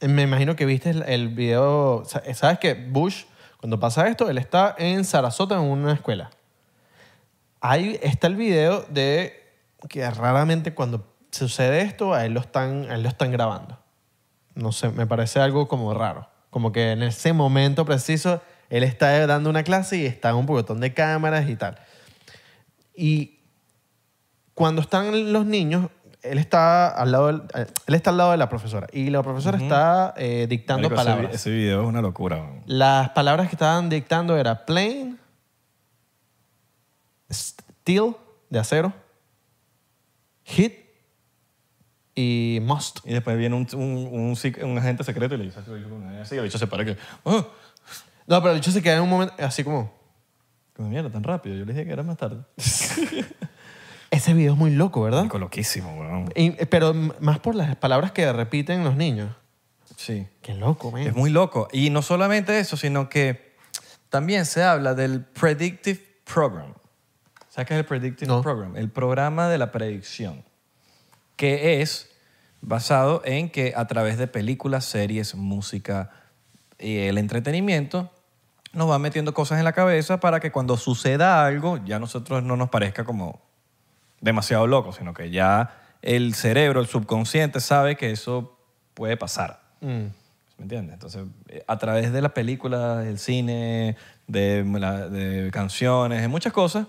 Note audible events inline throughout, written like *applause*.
me imagino que viste el, video. ¿Sabes que Bush, cuando pasa esto, él está en Sarasota en una escuela. Ahí está el video de que raramente cuando sucede esto, a él lo están, él lo están grabando. No sé, me parece algo como raro. Como que en ese momento preciso, él está dando una clase y está en un botón de cámaras y tal. Y cuando están los niños, él está al lado eh, él está al lado de la profesora y la profesora está eh, dictando palabras. Ese, video es una locura. Las palabras que estaban dictando era plane steel de acero, hit y must. Y después viene un, un, agente secreto y le dice así, y el bicho se para que, ah". No, pero el bicho se queda en un momento así como. Como mierda, tan rápido. Yo le dije que era más tarde. *laughs* Ese video es muy loco, ¿verdad? Loco, loquísimo, weón. Eh, pero más por las palabras que repiten los niños. Sí. Qué loco, weón. Es muy loco. Y no solamente eso, sino que también se habla del Predictive Program. ¿Sabes qué es el Predictive Program? El programa de la predicción, que es basado en que a través de películas, series, música y el entretenimiento nos va metiendo cosas en la cabeza para que cuando suceda algo ya a nosotros no nos parezca como demasiado loco, sino que ya el cerebro, el subconsciente sabe que eso puede pasar. Mm. ¿Me entiendes? Entonces, eh, a través de las películas, del cine, de, canciones, de muchas cosas,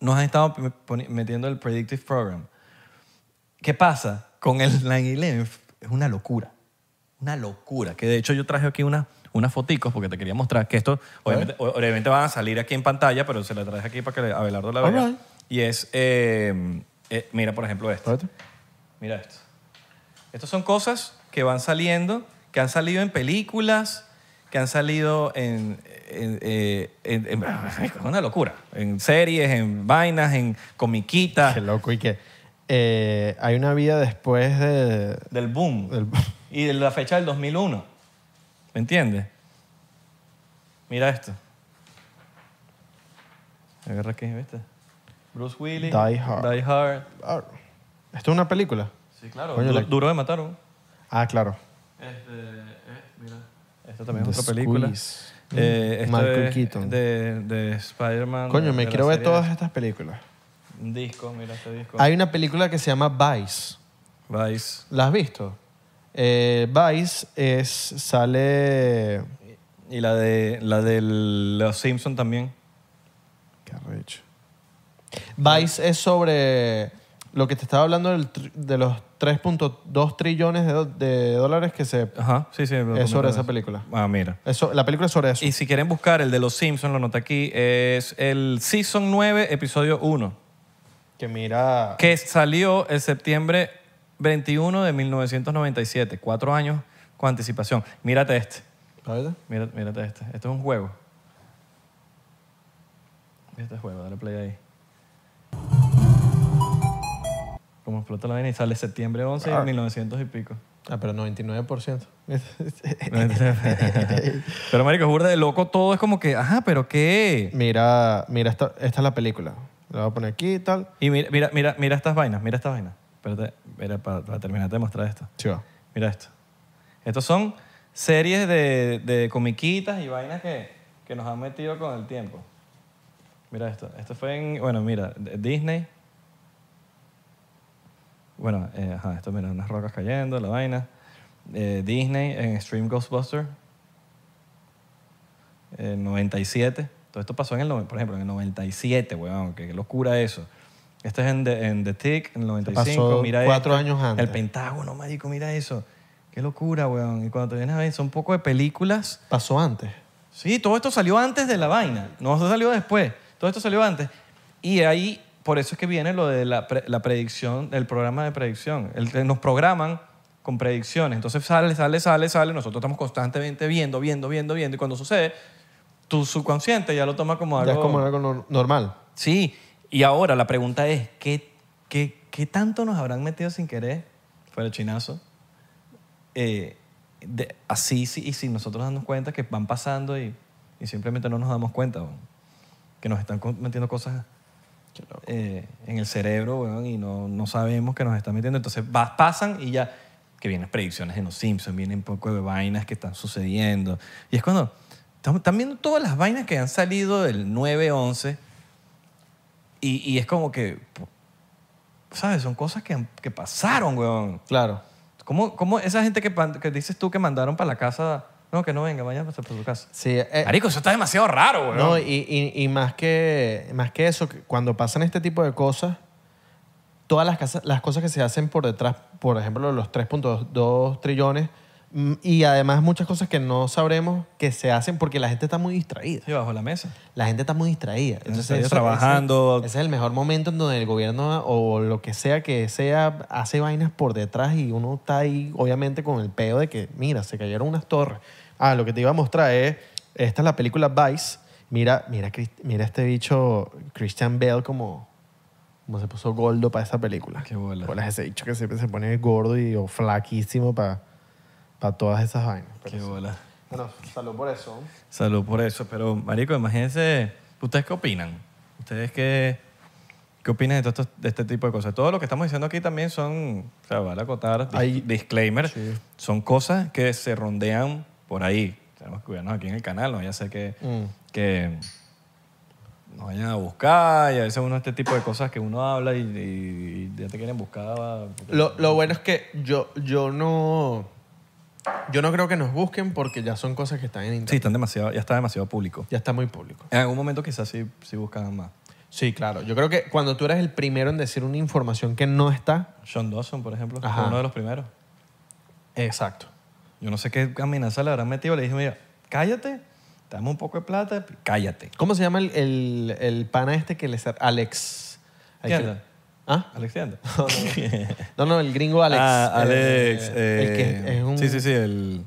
nos han estado metiendo el Predictive Program. ¿Qué pasa con el 9 *laughs* Es una locura. Una locura. Que de hecho yo traje aquí unas unas foticos porque te quería mostrar que esto obviamente, van a salir aquí en pantalla pero se la traje aquí para que Abelardo la vea y es, em, eh, mira por ejemplo esto. Mira esto. Estas son cosas que van saliendo, que han salido en películas, que han salido en, eh, *laughs* es una locura, en series, en vainas, en comiquitas. Qué loco y que eh, hay una vida después del boom y de la fecha del 2001. ¿Me entiendes? Mira esto. Agarra aquí, ¿viste? Bruce Willis. Die Hard. Die Hard. Ah, ¿Esto es una película? Sí, claro. Coño, Duro de matar. Ah, claro. Este, eh, mira. Esta también es otra película. Eh, mm, es Keaton. De, de Spider-Man. Coño, me quiero ver todas estas películas. Un disco, mira este disco. Hay una película que se llama Vice. Vice. ¿La has visto? Eh, Vice es, sale... Y la de, la de Los Simpson también. Vice es sobre lo que te estaba hablando de los 3.2 trillones de, dólares que se... Ajá, sí, sí. Es sobre esa película. Ah, mira. Eso, la película es sobre eso. Y si quieren buscar el de Los Simpsons, lo nota aquí, es el Season 9, episodio 1, que mira... que salió el septiembre 21 de 1997, cuatro años con anticipación. Mírate este, mírate este. Este es un juego. este juego, dale play ahí. Como explota la vaina y sale septiembre 11 de 1900 ah. y pico. Ah, pero 99%. *laughs* pero marico, burda de loco todo es como que, ajá, pero qué. Mira, mira esta, es la película. La voy a poner aquí y tal. Y mira, mira, mira, estas vainas, mira estas vainas. Espérate, espera, para, para terminar de mostrar esto. Mira esto. Estos son series de, de comiquitas y vainas que, que nos han metido con el tiempo. Mira esto. Esto fue en, bueno, mira, Disney. Bueno, eh, esto mira, unas rocas cayendo, la vaina. Eh, Disney en Stream Ghostbuster. Eh, 97. Todo esto pasó en el, por ejemplo, en el 97, weón. Qué locura eso. Este es en The, Tick, en el 95. Pasó cuatro años antes. El Pentágono, médico, mira eso. Qué locura, weón. Y cuando te vienes a ver, son un poco de películas. Pasó antes. Sí, todo esto salió antes de la vaina. No, esto salió después. Todo esto salió antes. Y ahí por eso es que viene lo de la, predicción, el programa de predicción. El, eh, nos programan con predicciones. Entonces sale, sale, sale, sale. Nosotros estamos constantemente viendo, viendo, viendo, viendo. Y cuando sucede, tu subconsciente ya lo toma como algo. Ya es como algo normal. Sí. Y ahora la pregunta es: ¿qué, qué, tanto nos habrán metido sin querer? el chinazo. Eh, de, así sí, y sin nosotros darnos cuenta que van pasando y, simplemente no nos damos cuenta. Que nos están metiendo cosas eh, en el cerebro, weón, y no, no sabemos que nos está metiendo. Entonces pasan y ya, que vienen predicciones en los Simpsons, vienen un poco de vainas que están sucediendo. Y es cuando están viendo todas las vainas que han salido del 9-11 y, y es como que, ¿sabes? Son cosas que, que pasaron, weón. Claro. ¿Cómo, cómo esa gente que, que dices tú que mandaron para la casa no, que no venga, mañana pasa por su casa. Sí, eh, eh, Marico, eso está demasiado raro, güey. No, y, y- y más, que, más que eso, cuando pasan este tipo de cosas, todas las, casas- las cosas que se hacen por detrás, por ejemplo, los 3.2 trillones, mm, y además muchas cosas que no sabremos que se hacen porque la gente está muy distraída. Y bajo la mesa. La gente está muy distraída. Entonces, trabajando. Ese, ese es el mejor momento en donde el gobierno o lo que sea que sea hace vainas por detrás y uno está ahí, obviamente, con el peo de que, mira, se cayeron unas torres. Ah, lo que te iba a mostrar es, esta es la película Vice. Mira, mira, mira este bicho Christian Bale como, como se puso gordo para esa película. Qué bola. ese bicho que siempre se pone gordo y flaquísimo para para todas esas vainas. Qué bola. Bueno, salud por eso. Salud por eso. Pero, marico, imagínense, ¿ustedes qué opinan? ¿Ustedes qué, qué opinan de, de este tipo de cosas? Todo lo que estamos diciendo aquí también son, o sea, vale acotar, Hay, disclaimer, son cosas que se rondean por ahí. Tenemos que cuidarnos aquí en el canal, no ya sé que, mm. que nos vayan a buscar y a veces uno este tipo de cosas que uno habla y, ya te quieren buscar. Lo, bueno es que yo, yo no... Yo no creo que nos busquen porque ya son cosas que están en internet. Sí, están demasiado, ya está demasiado público. Ya está muy público. En algún momento quizás sí, sí buscan más. Sí, claro. Yo creo que cuando tú eres el primero en decir una información que no está. Sean Dawson, por ejemplo, fue uno de los primeros. Exacto. Yo no sé qué amenaza le habrán metido. Le dije, mira, cállate, dame un poco de plata, cállate. ¿Cómo se llama el, pana este que le... Alex. ¿Quién? ¿Ah? Alex *laughs* No no. el gringo Alex. Ah, Alex. Eh, el que eh, es un... Sí, sí, sí, el...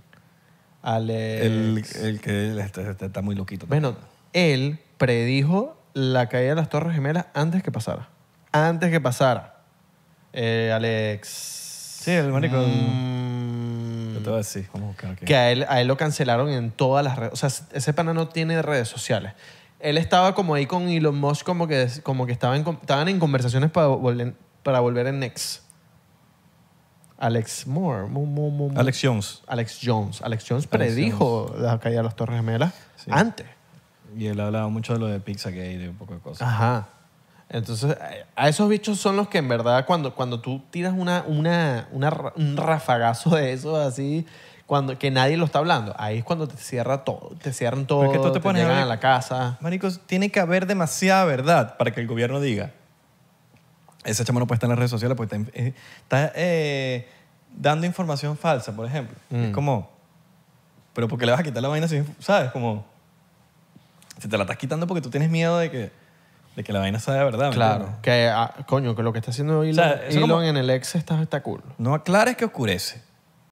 Alex. El, que está, muy loquito. Bueno, él predijo la caída de las Torres Gemelas antes que pasara. Antes que pasara. Eh, Alex. Sí, el marico. Mm, así. Como que, a, él, a él lo cancelaron en todas las redes. O sea, ese pana no tiene redes sociales. Él estaba como ahí con Elon Musk, como que, como que estaban, en, estaban en conversaciones para, volver, para volver en Next. Alex Moore. Alex Jones. Alex Jones. Alex Jones predijo la caída de las Torres Gemelas antes. Y él hablaba mucho de lo de hay y un poco de cosas. Ajá. Entonces, a esos bichos son los que en verdad, cuando, cuando tú tiras una, una, un rafagazo de eso así, cuando, que nadie lo está hablando, ahí es cuando te cierra todo, te cierran todo, tú te, pones, llegan a la casa. Maricos, tiene que haber demasiada verdad para que el gobierno diga, ese chama no puede estar en las redes sociales porque está, eh, eh, dando información falsa, por ejemplo. Es mm. como, pero porque le vas a quitar la vaina si, sabes? Como, si te la estás quitando porque tú tienes miedo de que de que la vaina sea de verdad. Claro, que ah, coño, que lo que está haciendo Elon, en el ex está, está cool. No aclares que oscurece.